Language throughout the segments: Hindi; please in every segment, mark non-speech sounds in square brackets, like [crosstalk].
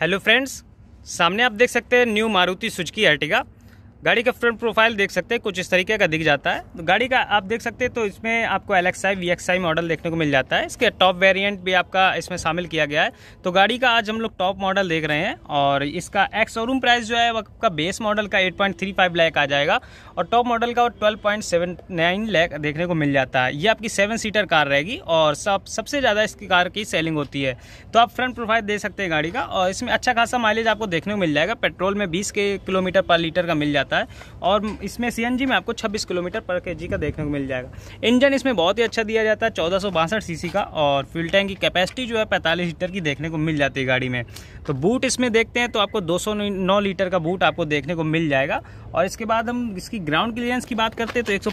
हेलो फ्रेंड्स सामने आप देख सकते हैं न्यू मारुति सुजुकी अर्टिगा गाड़ी का फ्रंट प्रोफाइल देख सकते हैं कुछ इस तरीके का दिख जाता है तो गाड़ी का आप देख सकते हैं तो इसमें आपको एल एक्स आई मॉडल देखने को मिल जाता है इसके टॉप वेरिएंट भी आपका इसमें शामिल किया गया है तो गाड़ी का आज हम लोग टॉप मॉडल देख रहे हैं और इसका एक्स शोरूम प्राइस जो है आपका बेस मॉडल का एट पॉइंट आ जाएगा और टॉप मॉडल का ट्वेल्व पॉइंट देखने को मिल जाता है ये आपकी सेवन सीटर कार रहेगी और सब सबसे ज़्यादा इसकी कार की सेलिंग होती है तो आप फ्रंट प्रोफाइल दे सकते हैं गाड़ी का और इसमें अच्छा खासा माइलेज आपको देखने को मिल जाएगा पेट्रोल में बीस के किलोमीटर पर लीटर का मिल जाता है जाता है और इसमें सी में आपको छब्बीस किलोमीटर पर के का देखने को मिल जाएगा इंजन इसमें बहुत ही अच्छा दिया जाता है चौदह सीसी का और फ्यूल टैंक की कैपेसिटी जो है पैंतालीस लीटर की देखने को मिल जाती है गाड़ी में तो बूट इसमें देखते हैं तो आपको दो लीटर का बूट आपको देखने को मिल जाएगा और इसके बाद हम इसकी ग्राउंड क्लियरेंस की बात करते हैं तो एक सौ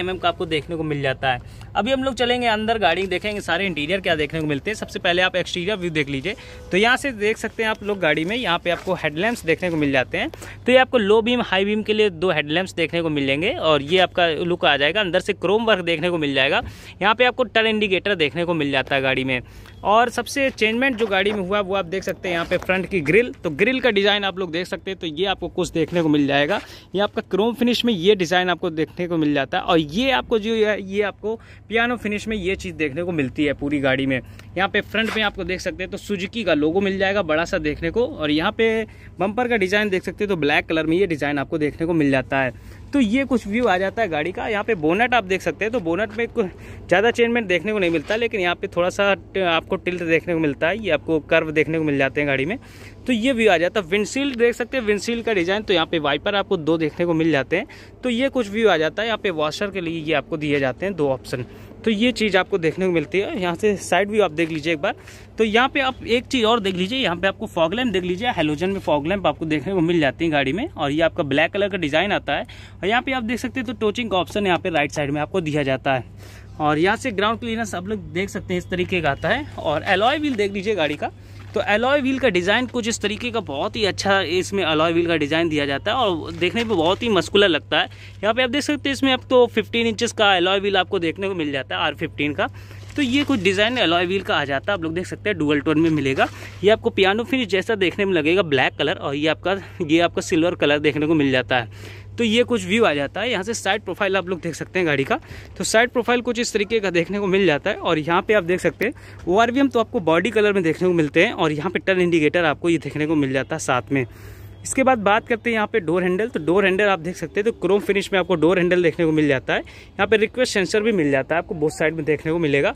mm का आपको देखने को मिल जाता है अभी हम लोग चलेंगे अंदर गाड़ी देखेंगे सारे इंटीरियर क्या देखने को मिलते हैं सबसे पहले आप एक्सटीरियर व्यू देख लीजिए तो यहाँ से देख सकते हैं आप लोग गाड़ी में यहाँ पे आपको हेडलैम्प्स देखने को मिल जाते हैं तो ये आपको लो बीम हाई बीम के लिए दो हेडलैम्प्स देखने को मिलेंगे और ये आपका लुक आ जाएगा अंदर से क्रोम वर्क देखने को मिल जाएगा यहाँ पे आपको टर्न इंडिकेटर देखने को मिल जाता है गाड़ी में और सबसे चेंजमेंट जो गाड़ी में हुआ वो आप देख सकते हैं यहाँ पे फ्रंट की ग्रिल तो ग्रिल का डिज़ाइन आप लोग देख सकते हैं तो ये आपको कुछ देखने को मिल जाएगा ये आपका क्रोम फिनिश में ये डिज़ाइन आपको देखने को मिल जाता है और ये आपको जो है ये आपको पियानो फिनिश में ये चीज़ देखने को मिलती है पूरी गाड़ी में यहाँ पे फ्रंट में आपको देख सकते हैं तो सुजुकी का लोगो मिल जाएगा बड़ा सा देखने को और यहाँ पे बम्पर का डिज़ाइन देख सकते हैं तो ब्लैक कलर में ये डिज़ाइन आपको देखने को मिल जाता है तो ये कुछ व्यू आ जाता है गाड़ी का यहाँ पे बोनट आप देख सकते हैं तो बोनट में कुछ ज़्यादा चेंजमेंट देखने को नहीं मिलता लेकिन यहाँ पे थोड़ा सा आपको टिल्ट देखने को मिलता है ये आपको कर्व देखने को मिल जाते हैं गाड़ी में तो ये व्यू आ जाता है विंडशील्ड देख सकते हैं विंडशील्ड का डिज़ाइन तो यहाँ पे वाइपर आपको दो देखने को मिल जाते हैं तो ये कुछ व्यू आ जाता है यहाँ पे वॉशर के लिए ये आपको दिए जाते हैं दो ऑप्शन तो ये चीज़ आपको देखने को मिलती है यहाँ से साइड व्यू आप देख लीजिए एक बार तो यहाँ पे आप एक चीज़ और देख लीजिए यहाँ पे आपको फॉग लैम्प देख लीजिए हेलोजन में फॉग लैम्प आपको देखने को मिल जाती है गाड़ी में और ये आपका ब्लैक कलर का डिज़ाइन आता है और यहाँ पे आप देख सकते हैं तो टोचिंग का ऑप्शन यहाँ पे राइट साइड में आपको दिया जाता है और यहाँ से ग्राउंड क्लीनर्स आप लोग देख सकते हैं इस तरीके का आता है और एलॉय व्हील देख लीजिए गाड़ी का तो एलॉय व्हील का डिज़ाइन कुछ इस तरीके का बहुत ही अच्छा इसमें एलॉय व्हील का डिज़ाइन दिया जाता है और देखने में बहुत ही मस्कुलर लगता है यहाँ पे आप देख सकते हैं इसमें तो 15 इंचेस का एलॉय व्हील आपको देखने को मिल जाता है आर फिफ्टीन का तो ये कुछ डिज़ाइन एलॉय व्हील का आ जाता है आप लोग देख सकते हैं डुअल टोन में मिलेगा ये आपको पियानो फिनिश जैसा देखने में लगेगा ब्लैक कलर और ये आपका ये आपका सिल्वर कलर देखने को मिल जाता है तो ये कुछ व्यू आ जाता है यहाँ से साइड प्रोफाइल आप लोग देख सकते हैं गाड़ी का तो साइड प्रोफाइल कुछ इस तरीके का देखने को मिल जाता है और यहाँ पे आप देख सकते हैं ओ तो आपको बॉडी कलर में देखने को मिलते हैं और यहाँ पे टर्न इंडिकेटर आपको ये देखने को मिल जाता है साथ में इसके बाद बात करते हैं यहाँ पे डोर हैंडल तो डोर हैंडल आप देख सकते हैं तो क्रोम फिनिश में आपको डोर हैंडल देखने को मिल जाता है यहाँ पे रिक्वेस्ट सेंसर भी मिल जाता है आपको बोथ साइड में देखने को मिलेगा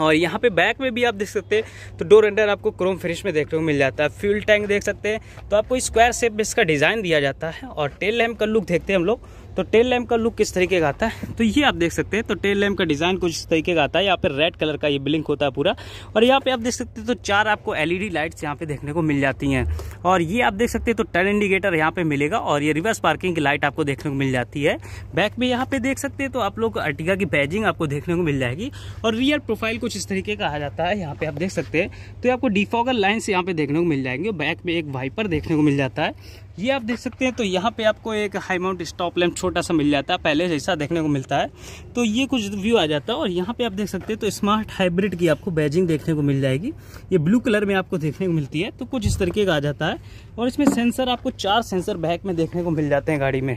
और यहाँ पे बैक में भी आप देख सकते हैं तो डोर अंडर आपको क्रोम फिनिश में देखने को मिल जाता है फ्यूल टैंक देख सकते हैं तो आपको स्क्वायर शेप में इसका डिज़ाइन दिया जाता है और टेल लैम्प का लुक देखते हैं हम लोग तो टेल लैम्प का लुक किस तरीके का आता है तो ये आप देख सकते हैं तो टेल लैम्प का डिज़ाइन कुछ इस तरीके का आता है यहाँ पे रेड कलर का ये ब्लिंक होता है पूरा और यहाँ पे आप देख सकते हैं तो चार आपको एलईडी लाइट्स यहाँ पे देखने को मिल जाती हैं और ये आप देख सकते हैं तो टर्न इंडिकेटर यहाँ पे मिलेगा और ये रिवर्स पार्किंग की लाइट आपको देखने को मिल जाती है बैक में यहाँ पे देख सकते हैं तो आप लोग अर्टिका की बैजिंग आपको देखने को मिल जाएगी और रियर प्रोफाइल कुछ इस तरीके का आ जाता है यहाँ पे आप देख सकते हैं तो आपको डिफॉगर लाइन्स यहाँ पे देखने को मिल जाएंगे बैक में एक वाइपर देखने को मिल जाता है ये आप देख सकते हैं तो यहाँ पे आपको एक हाई माउंट स्टॉप लैम्प छोटा सा मिल जाता है पहले जैसा देखने को मिलता है तो ये कुछ व्यू आ जाता है और यहाँ पे आप देख सकते हैं तो स्मार्ट हाइब्रिड की आपको बैजिंग देखने को मिल जाएगी ये ब्लू कलर में आपको देखने को मिलती है तो कुछ इस तरीके का आ जाता है और इसमें सेंसर आपको चार सेंसर बैक में देखने को मिल जाते हैं गाड़ी में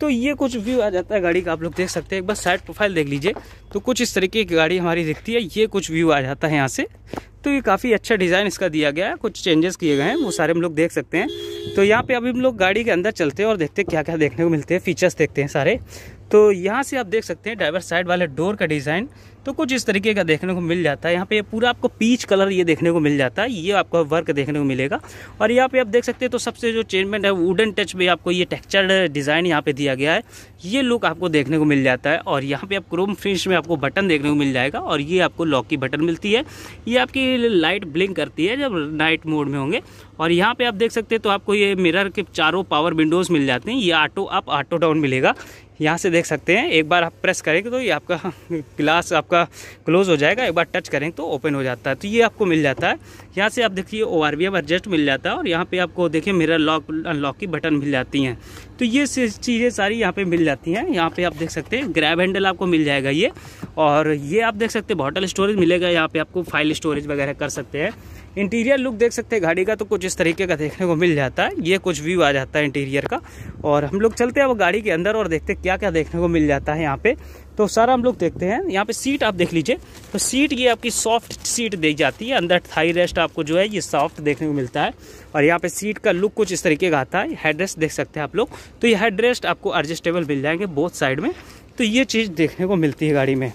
तो ये कुछ व्यू आ जाता है गाड़ी का आप लोग देख सकते हैं एक बार साइड प्रोफाइल देख लीजिए तो कुछ इस तरीके की गाड़ी हमारी दिखती है ये कुछ व्यू आ जाता है यहाँ से तो ये काफ़ी अच्छा डिज़ाइन इसका दिया गया है कुछ चेंजेस किए गए हैं वो सारे हम लोग देख सकते हैं तो यहाँ पे अभी हम लोग गाड़ी के अंदर चलते हैं और देखते हैं क्या क्या देखने को मिलते हैं फीचर्स देखते हैं सारे तो यहाँ से आप देख सकते हैं ड्राइवर साइड वाले डोर का डिज़ाइन तो कुछ इस तरीके का देखने को मिल जाता है यहाँ पे पूरा आपको पीच कलर ये देखने को मिल जाता है ये आपको वर्क देखने को मिलेगा और यहाँ पे आप देख सकते हैं तो सबसे जो चेंजमेंट है वुडन टच में आपको ये टेक्चर्ड डिज़ाइन यहाँ पे दिया गया है ये लुक आपको देखने को मिल जाता है और यहाँ पे आप क्रोम फिनिश में आपको बटन देखने को मिल जाएगा और ये आपको लॉक की बटन मिलती है ये आपकी लाइट ब्लिंक करती है जब नाइट मोड में होंगे और यहाँ पर आप देख सकते हैं तो आपको ये मिरर के चारों पावर विंडोज़ मिल जाते हैं ये ऑटो अप ऑटो डाउन मिलेगा यहाँ से देख सकते हैं एक बार आप प्रेस करेंगे तो ये आपका [laughs] ग्लास आपका क्लोज हो जाएगा एक बार टच करेंगे तो ओपन हो जाता है तो ये आपको मिल जाता है यहाँ से आप देखिए ओ आर बी एडजस्ट मिल जाता है और यहाँ पे आपको देखिए मिरर लॉक अनलॉक की बटन मिल जाती हैं तो ये चीज़ें सारी यहाँ पे मिल जाती हैं यहाँ पे आप देख सकते हैं ग्रैब हैंडल आपको मिल जाएगा ये और ये आप देख सकते हैं बॉटल स्टोरेज मिलेगा यहाँ पे आपको फाइल स्टोरेज वगैरह कर सकते हैं इंटीरियर लुक देख सकते हैं गाड़ी का तो कुछ इस तरीके का देखने को मिल जाता है ये कुछ व्यू आ जाता है इंटीरियर का और हम लोग चलते हैं अब गाड़ी के अंदर और देखते हैं क्या क्या देखने को मिल जाता है यहाँ पे तो सारा हम लोग देखते हैं यहाँ पे सीट आप देख लीजिए तो सीट ये आपकी सॉफ्ट सीट दी जाती है अंदर थाई रेस्ट आपको जो है ये सॉफ्ट देखने को मिलता है और यहाँ पे सीट का लुक कुछ इस तरीके का आता है हेड रेस्ट देख सकते हैं आप लोग तो ये हेड रेस्ट आपको एडजस्टेबल मिल जाएंगे बोथ साइड में तो ये चीज़ देखने को मिलती है गाड़ी में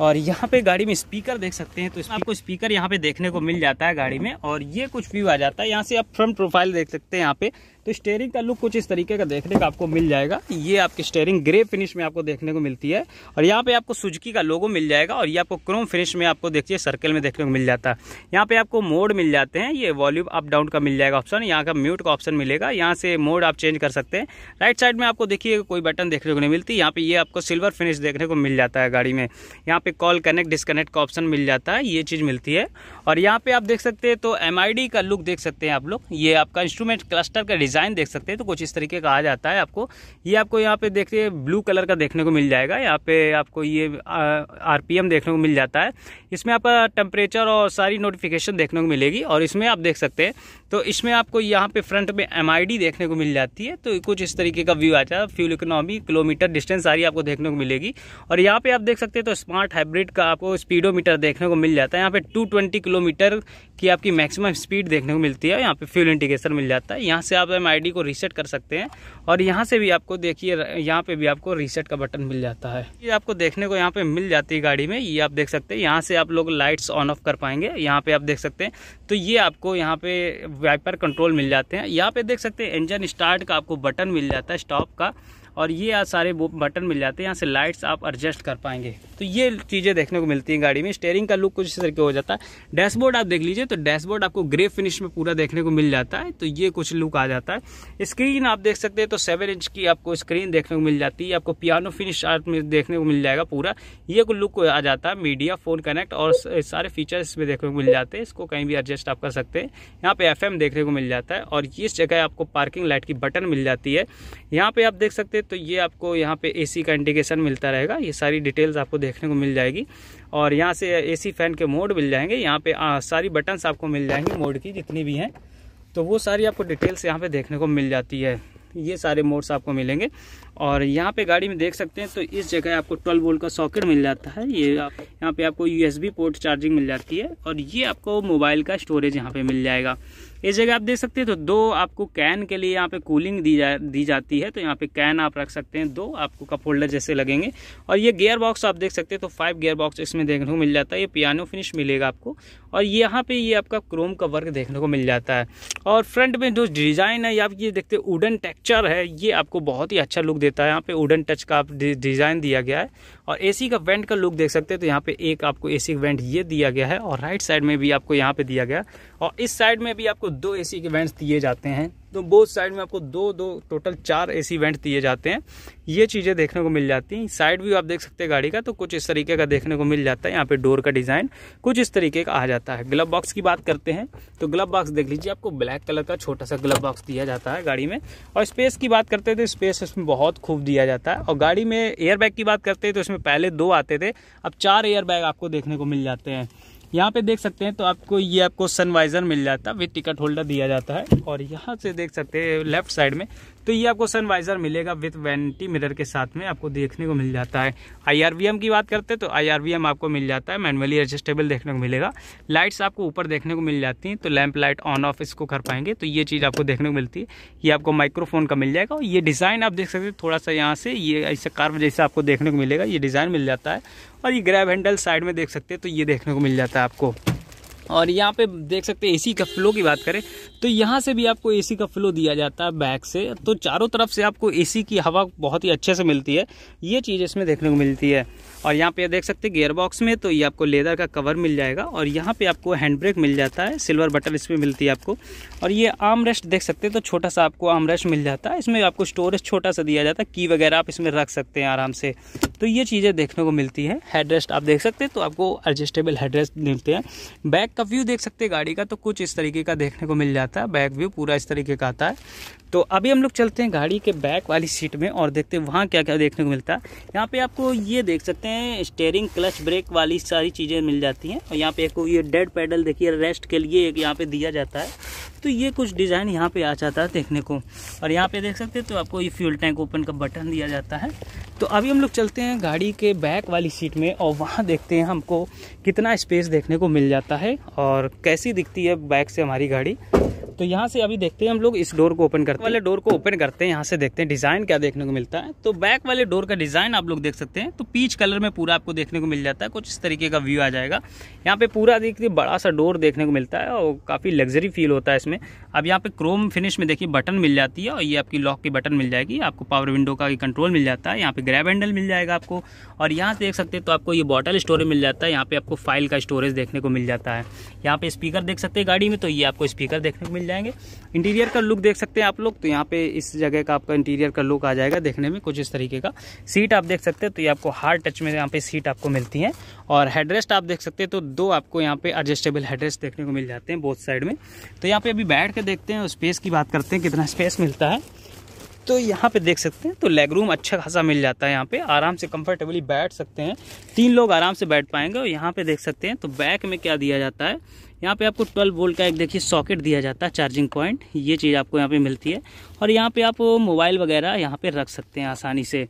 और यहाँ पे गाड़ी में स्पीकर देख सकते हैं तो आपको स्पीकर यहाँ पे देखने को मिल जाता है गाड़ी में और ये कुछ व्यू आ जाता है यहाँ से आप फ्रंट प्रोफाइल देख सकते हैं यहाँ पे तो स्टेयरिंग का लुक कुछ इस तरीके का देखने का आपको मिल जाएगा ये आपकी स्टेयरिंग ग्रे फिनिश में आपको देखने को मिलती है और यहाँ पे आपको सुजकी का लोगो मिल जाएगा और ये आपको क्रोम फिनिश में आपको देखिए सर्कल में देखने को मिल जाता है यहाँ पे आपको मोड मिल जाते हैं ये वॉल्यूम अप डाउन का मिल जाएगा ऑप्शन यहाँ का म्यूट का ऑप्शन मिलेगा यहाँ से मोड आप चेंज कर सकते हैं राइट साइड में आपको देखिए कोई बटन देखने को नहीं मिलती यहाँ पे ये आपको सिल्वर फिनिश देखने को मिल जाता है गाड़ी में यहाँ पे कॉल कनेक्ट डिस्कनेक्ट का ऑप्शन मिल जाता है ये चीज़ मिलती है और यहाँ पे आप देख सकते हैं तो एम का लुक देख सकते हैं आप लोग ये आपका इंस्ट्रूमेंट क्लस्टर का डिजाइन डिज़ाइन देख सकते हैं तो कुछ इस तरीके का आ जाता है आपको ये आपको यहाँ पे देखिए ब्लू कलर का देखने को मिल जाएगा यहाँ पे आपको ये आरपीएम देखने को मिल जाता है इसमें आपका टेम्परेचर और सारी नोटिफिकेशन देखने को मिलेगी और इसमें आप देख सकते हैं तो इसमें आपको यहाँ पे फ्रंट में एम देखने को मिल जाती है तो कुछ इस तरीके का व्यू आ जाता है फ्यूल इकोनॉमी किलोमीटर डिस्टेंस सारी आपको देखने को मिलेगी और यहाँ पे आप देख सकते हैं तो स्मार्ट हाइब्रिड का आपको स्पीडोमीटर देखने को मिल जाता है यहाँ पे 220 किलोमीटर की आपकी मैक्सिमम स्पीड देखने को मिलती है यहाँ पे फ्यूल इंडिकेशन मिल जाता है यहाँ से आप एम आई को रीसेट कर सकते हैं और यहाँ से भी आपको देखिए यहाँ पे भी आपको रीसेट का बटन मिल जाता है ये आपको देखने को यहाँ पे मिल जाती है गाड़ी में ये आप देख सकते हैं यहाँ से आप लोग लाइट्स ऑन ऑफ कर पाएंगे यहाँ पे आप देख सकते हैं तो ये आपको यहाँ पे वाइपर कंट्रोल मिल जाते हैं यहाँ पे देख सकते हैं इंजन स्टार्ट का आपको बटन मिल जाता है स्टॉप का और ये सारे बटन मिल जाते हैं यहाँ से लाइट्स आप एडजस्ट कर पाएंगे तो ये चीज़ें देखने को मिलती हैं गाड़ी में स्टेयरिंग का लुक कुछ इस तरीके हो जाता है डैशबोर्ड आप देख लीजिए तो डैशबोर्ड आपको ग्रे फिनिश में पूरा देखने को मिल जाता है तो ये कुछ लुक आ जाता है स्क्रीन आप देख सकते हैं तो सेवन इंच की आपको स्क्रीन देखने को मिल जाती है आपको पियानो फिनिश आर्ट में देखने को मिल जाएगा पूरा ये लुक आ जाता है मीडिया फोन कनेक्ट और सारे फीचर्स इसमें देखने को मिल जाते हैं इसको कहीं भी एडजस्ट आप कर सकते हैं यहाँ पे एफ देखने को मिल जाता है और इस जगह आपको पार्किंग लाइट की बटन मिल जाती है यहाँ पे आप देख सकते हैं तो ये आपको यहाँ पे एसी का इंडिकेशन मिलता रहेगा ये सारी डिटेल्स आपको देखने को मिल जाएगी और यहाँ से एसी फैन के मोड मिल जाएंगे यहाँ पे आ, सारी बटन्स आपको मिल जाएंगी मोड की जितनी भी हैं तो वो सारी आपको डिटेल्स यहाँ पे देखने को मिल जाती है ये सारे मोड्स आपको मिलेंगे और यहाँ पे गाड़ी में देख सकते हैं तो इस जगह आपको 12 वोल्ट का सॉकेट मिल जाता है ये आप यहाँ पे आपको यूएसबी पोर्ट चार्जिंग मिल जाती है और ये आपको मोबाइल का स्टोरेज यहाँ पे मिल जाएगा इस जगह आप देख सकते हैं तो दो आपको कैन के लिए यहाँ पे कूलिंग दी जा दी जाती है तो यहाँ पे कैन आप रख सकते हैं दो आपको कप होल्डर जैसे लगेंगे और ये गेयर बॉक्स आप देख सकते हैं तो फाइव गेयर बॉक्स इसमें देखने को मिल जाता है ये पियानो फिनिश मिलेगा आपको और यहाँ पे ये आपका क्रोम का वर्क देखने को मिल जाता है और फ्रंट में जो डिज़ाइन है आप ये देखते वुडन टेक्चर है ये आपको बहुत ही अच्छा लुक देता है यहाँ पे वुडन टच का आप डिज़ाइन दिया गया है और एसी का वेंट का लुक देख सकते हैं तो यहाँ पे एक आपको एसी वेंट ये दिया गया है और राइट साइड में भी आपको यहाँ पे दिया गया और इस साइड में भी आपको दो एसी के वेंट्स दिए जाते हैं तो बोथ साइड में आपको दो दो टोटल चार एसी वेंट दिए जाते हैं ये चीज़ें देखने को मिल जाती हैं साइड व्यू आप देख सकते हैं गाड़ी का तो कुछ इस तरीके का देखने को मिल जाता है यहाँ पे डोर का डिज़ाइन कुछ इस तरीके का आ जाता है ग्लव बॉक्स की बात करते हैं तो ग्लव बॉक्स देख लीजिए आपको ब्लैक कलर का छोटा सा ग्लव बॉक्स दिया जाता है गाड़ी में और स्पेस की बात करते हैं तो स्पेस इसमें बहुत खूब दिया जाता है और गाड़ी में एयरबैग की बात करते हैं तो इसमें पहले दो आते थे अब चार एयरबैग आपको देखने को मिल जाते हैं यहाँ पे देख सकते हैं तो आपको ये आपको सनवाइज़र मिल जाता है विथ टिकट होल्डर दिया जाता है और यहाँ से देख सकते हैं लेफ्ट साइड में तो ये आपको सन वाइजर मिलेगा विथ वेंटी मिरर के साथ में आपको देखने को मिल जाता है आई की बात करते हैं तो आई आपको मिल जाता है मैनुअली एडजस्टेबल देखने को मिलेगा लाइट्स आपको ऊपर देखने को मिल जाती हैं तो लैंप लाइट ऑन ऑफ इसको कर पाएंगे तो ये चीज़ आपको देखने को मिलती है ये आपको माइक्रोफोन का मिल जाएगा और ये डिज़ाइन आप देख सकते हैं थोड़ा सा यहाँ से ये ऐसे कार्व जैसे आपको देखने को मिलेगा ये डिज़ाइन मिल जाता है और ये ग्रैब हैंडल साइड में देख सकते हैं तो ये देखने को मिल जाता है आपको और यहाँ पे देख सकते हैं एसी का फ्लो की बात करें तो यहाँ से भी आपको एसी का फ्लो दिया जाता है बैक से तो चारों तरफ से आपको एसी की हवा बहुत ही अच्छे से मिलती है ये चीज़ इसमें देखने को मिलती है और यहाँ पे देख सकते हैं गेयर बॉक्स में तो ये आपको लेदर का कवर मिल जाएगा और यहाँ पे आपको हैंड ब्रेक मिल जाता है सिल्वर बटन इसमें मिलती है आपको और ये आम रेस्ट देख सकते हैं तो छोटा सा आपको आम रेस्ट मिल जाता है इसमें आपको स्टोरेज छोटा सा दिया जाता है की वगैरह आप इसमें रख सकते हैं आराम से तो ये चीज़ें देखने को मिलती है हेड रेस्ट आप देख सकते हैं तो आपको एडजस्टेबल हेड रेस्ट मिलते हैं बैक का व्यू देख सकते हैं गाड़ी का तो कुछ इस तरीके का देखने को मिल जाता है बैक व्यू पूरा इस तरीके का आता है तो अभी हम लोग चलते हैं गाड़ी के बैक वाली सीट में और देखते हैं वहाँ क्या क्या देखने को मिलता है यहाँ पे आपको ये देख सकते हैं स्टेयरिंग क्लच ब्रेक वाली सारी चीज़ें मिल जाती हैं और यहाँ पे एक ये डेड पैडल देखिए रेस्ट के लिए एक यहाँ पे दिया जाता है तो ये कुछ डिज़ाइन यहाँ पर आ जाता है देखने को और यहाँ पर देख सकते हैं तो आपको ये फ्यूल टैंक ओपन का बटन दिया जाता है तो अभी हम लोग चलते हैं गाड़ी के बैक वाली सीट में और वहाँ देखते हैं हमको कितना स्पेस देखने को मिल जाता है और कैसी दिखती है बैक से हमारी गाड़ी तो यहाँ से अभी देखते हैं हम लोग इस डोर को ओपन करते हैं वाले डोर को ओपन करते हैं यहाँ से देखते हैं डिज़ाइन क्या देखने को मिलता है तो बैक वाले डोर का डिज़ाइन आप लोग देख सकते हैं तो पीच कलर में पूरा आपको देखने को मिल जाता है कुछ इस तरीके का व्यू आ जाएगा यहाँ पे पूरा देखिए बड़ा सा डोर देखने को मिलता है और काफ़ी लग्जरी फील होता है इसमें अब यहाँ पे क्रोम फिनिश में देखिए बटन मिल जाती है और ये आपकी लॉक की बटन मिल जाएगी आपको पावर विंडो का कंट्रोल मिल जाता है यहाँ पे ग्रैब हैंडल मिल जाएगा आपको और यहाँ से देख सकते हैं तो आपको ये बॉटल स्टोरेज मिल जाता है यहाँ पे आपको फाइल का स्टोरेज देखने को मिल जाता है यहाँ पे स्पीकर देख सकते हैं गाड़ी में तो ये आपको स्पीकर देखने को मिल जाएंगे इंटीरियर का लुक देख सकते हैं आप लोग तो यहाँ पे इस जगह का आपका इंटीरियर का लुक आ जाएगा देखने में कुछ इस तरीके का सीट आप देख सकते हैं तो ये आपको हार्ड टच में यहाँ पे सीट आपको मिलती है और हेडरेस्ट आप देख सकते हैं तो दो आपको यहाँ पे एडजस्टेबल हेडरेस्ट देखने को मिल जाते हैं बोथ साइड में तो यहाँ पे अभी बैठ कर देखते हैं स्पेस की बात करते हैं कितना स्पेस मिलता है तो यहाँ पे देख सकते हैं तो लेग रूम अच्छा खासा मिल जाता है यहाँ पे आराम से कंफर्टेबली बैठ सकते हैं तीन लोग आराम से बैठ पाएंगे और यहाँ पे देख सकते हैं तो बैक में क्या दिया जाता है यहाँ पे आपको 12 वोल्ट का एक देखिए सॉकेट दिया जाता है चार्जिंग पॉइंट ये चीज़ आपको यहाँ पे मिलती है और यहाँ पे आप मोबाइल वगैरह यहाँ पे रख सकते हैं आसानी से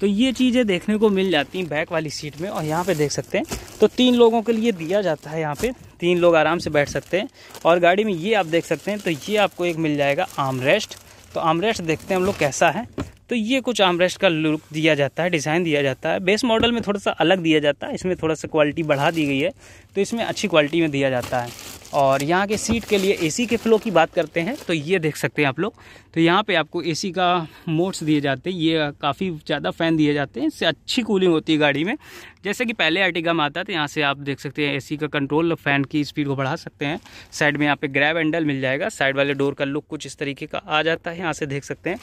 तो ये चीज़ें देखने को मिल जाती हैं बैक वाली सीट में और यहाँ पे देख सकते हैं तो तीन लोगों के लिए दिया जाता है यहाँ पे तीन लोग आराम से बैठ सकते हैं और गाड़ी में ये आप देख सकते हैं तो ये आपको एक मिल जाएगा आर्म रेस्ट तो आमरेस्ट देखते हैं हम लोग कैसा है तो ये कुछ आमरेस्ट का लुक दिया जाता है डिज़ाइन दिया जाता है बेस मॉडल में थोड़ा सा अलग दिया जाता है इसमें थोड़ा सा क्वालिटी बढ़ा दी गई है तो इसमें अच्छी क्वालिटी में दिया जाता है और यहाँ के सीट के लिए एसी के फ्लो की बात करते हैं तो ये देख सकते हैं आप लोग तो यहाँ पे आपको एसी का मोड्स दिए जाते हैं ये काफ़ी ज़्यादा फ़ैन दिए जाते हैं इससे अच्छी कूलिंग होती है गाड़ी में जैसे कि पहले अर्टिगा में आता था यहाँ से आप देख सकते हैं एसी का कंट्रोल फ़ैन की स्पीड को बढ़ा सकते हैं साइड में यहाँ पे ग्रैब हैंडल मिल जाएगा साइड वाले डोर का लुक कुछ इस तरीके का आ जाता है यहाँ से देख सकते हैं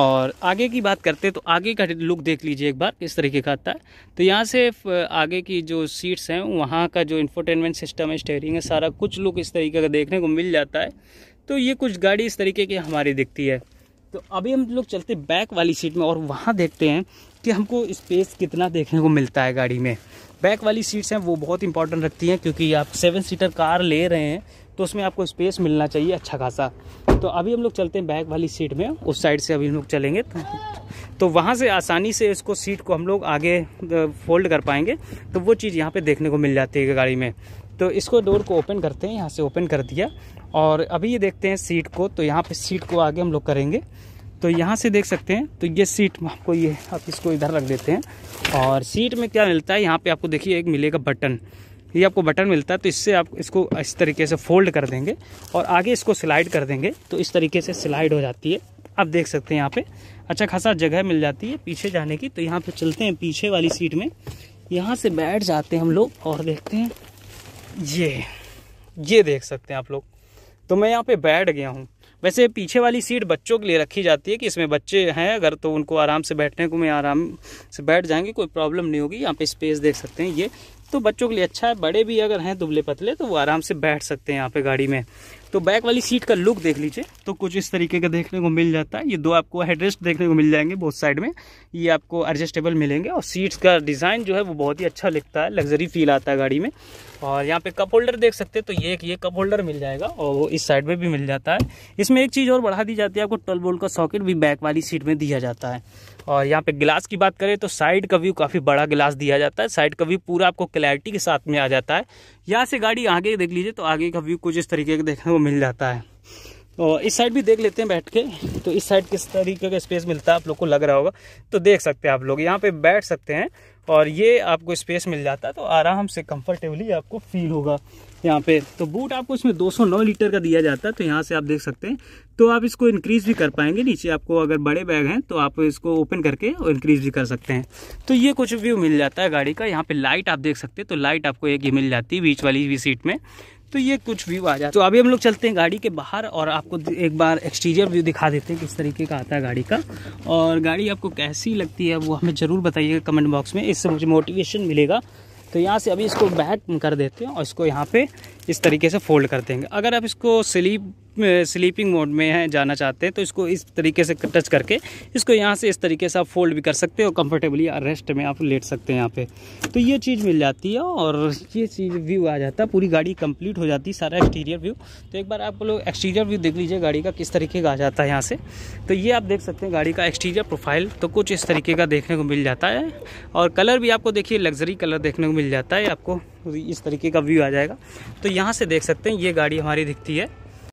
और आगे की बात करते हैं तो आगे का लुक देख लीजिए एक बार किस तरीके का आता है तो यहाँ से आगे की जो सीट्स हैं वहाँ का जो इंफोटेनमेंट सिस्टम है स्टेयरिंग है सारा कुछ लुक इस तरीके का देखने को मिल जाता है तो ये कुछ गाड़ी इस तरीके की हमारी दिखती है तो अभी हम लोग चलते बैक वाली सीट में और वहाँ देखते हैं कि हमको स्पेस कितना देखने को मिलता है गाड़ी में बैक वाली सीट्स हैं वो बहुत इंपॉर्टेंट रखती हैं क्योंकि आप सेवन सीटर कार ले रहे हैं तो उसमें आपको स्पेस मिलना चाहिए अच्छा खासा तो अभी हम लोग चलते हैं बैक वाली सीट में उस साइड से अभी हम लोग चलेंगे तो, तो वहाँ से आसानी से इसको सीट को हम लोग आगे फोल्ड कर पाएंगे तो वो चीज़ यहाँ पे देखने को मिल जाती है गाड़ी में तो इसको डोर को ओपन करते हैं यहाँ से ओपन कर दिया और अभी ये देखते हैं सीट को तो यहाँ पे सीट को आगे हम लोग करेंगे तो यहाँ से देख सकते हैं तो ये सीट आपको ये आप इसको इधर रख देते हैं और सीट में क्या मिलता है यहाँ पे आपको देखिए एक मिलेगा बटन ये आपको बटन मिलता है तो इससे आप इसको इस तरीके से फोल्ड कर देंगे और आगे इसको स्लाइड कर देंगे तो इस तरीके से स्लाइड हो जाती है आप देख सकते हैं यहाँ पर अच्छा खासा जगह मिल जाती है पीछे जाने की तो यहाँ पर चलते हैं पीछे वाली सीट में यहाँ से बैठ जाते हैं हम लोग और देखते हैं ये ये देख सकते हैं आप लोग तो मैं यहाँ पे बैठ गया हूँ वैसे पीछे वाली सीट बच्चों के लिए रखी जाती है कि इसमें बच्चे हैं अगर तो उनको आराम से बैठने को मैं आराम से बैठ जाएंगे कोई प्रॉब्लम नहीं होगी यहाँ पे स्पेस देख सकते हैं ये तो बच्चों के लिए अच्छा है बड़े भी अगर हैं दुबले पतले तो वो आराम से बैठ सकते हैं यहाँ पे गाड़ी में तो बैक वाली सीट का लुक देख लीजिए तो कुछ इस तरीके का देखने को मिल जाता है ये दो आपको हेडरेस्ट देखने को मिल जाएंगे बहुत साइड में ये आपको एडजस्टेबल मिलेंगे और सीट्स का डिज़ाइन जो है वो बहुत ही अच्छा लगता है लग्जरी फील आता है गाड़ी में और यहाँ पे कप होल्डर देख सकते हैं तो ये एक ये कप होल्डर मिल जाएगा और वो इस साइड में भी मिल जाता है इसमें एक चीज़ और बढ़ा दी जाती है आपको ट्वेल्व बोल्ट का सॉकेट भी बैक वाली सीट में दिया जाता है और यहाँ पे गिलास की बात करें तो साइड का व्यू काफ़ी बड़ा गिलास दिया जाता है साइड का व्यू पूरा आपको क्लैरिटी के साथ में आ जाता है यहाँ से गाड़ी आगे देख लीजिए तो आगे का व्यू कुछ इस तरीके का देखने वो मिल जाता है और तो इस साइड भी देख लेते हैं बैठ के तो इस साइड किस तरीके का स्पेस मिलता है आप लोग को लग रहा होगा तो देख सकते हैं आप लोग यहाँ पे बैठ सकते हैं और ये आपको स्पेस मिल जाता है तो आराम से कंफर्टेबली आपको फील होगा यहाँ पे तो बूट आपको इसमें 209 लीटर का दिया जाता है तो यहाँ से आप देख सकते हैं तो आप इसको इंक्रीज भी कर पाएंगे नीचे आपको अगर बड़े बैग हैं तो आप इसको ओपन करके और इंक्रीज भी कर सकते हैं तो ये कुछ व्यू मिल जाता है गाड़ी का यहाँ पे लाइट आप देख सकते हैं तो लाइट आपको एक ही मिल जाती है बीच वाली भी सीट में तो ये कुछ व्यू आ जाता है तो अभी हम लोग चलते हैं गाड़ी के बाहर और आपको एक बार एक्सटीरियर व्यू दिखा देते हैं किस तरीके का आता है गाड़ी का और गाड़ी आपको कैसी लगती है वो हमें ज़रूर बताइएगा कमेंट बॉक्स में इससे मुझे मोटिवेशन मिलेगा तो यहाँ से अभी इसको बैक कर देते हैं और इसको यहाँ पे इस तरीके से फोल्ड कर देंगे अगर आप इसको स्लीप स्लीपिंग मोड में है जाना चाहते हैं तो इसको इस तरीके से टच करके इसको यहाँ से इस तरीके से आप फोल्ड भी कर सकते हो कंफर्टेबली रेस्ट में आप लेट सकते हैं यहाँ पे तो ये चीज़ मिल जाती है और ये चीज़ व्यू आ जाता है पूरी गाड़ी कंप्लीट हो जाती है सारा एक्सटीरियर व्यू तो एक बार आप लोग एक्सटीरियर व्यू देख लीजिए गाड़ी का किस तरीके का आ जाता है यहाँ से तो ये आप देख सकते हैं गाड़ी का एक्सटीरियर प्रोफाइल तो कुछ इस तरीके का देखने को मिल जाता है और कलर भी आपको देखिए लग्जरी कलर देखने को मिल जाता है आपको इस तरीके का व्यू आ जाएगा तो यहाँ से देख सकते हैं ये गाड़ी हमारी दिखती है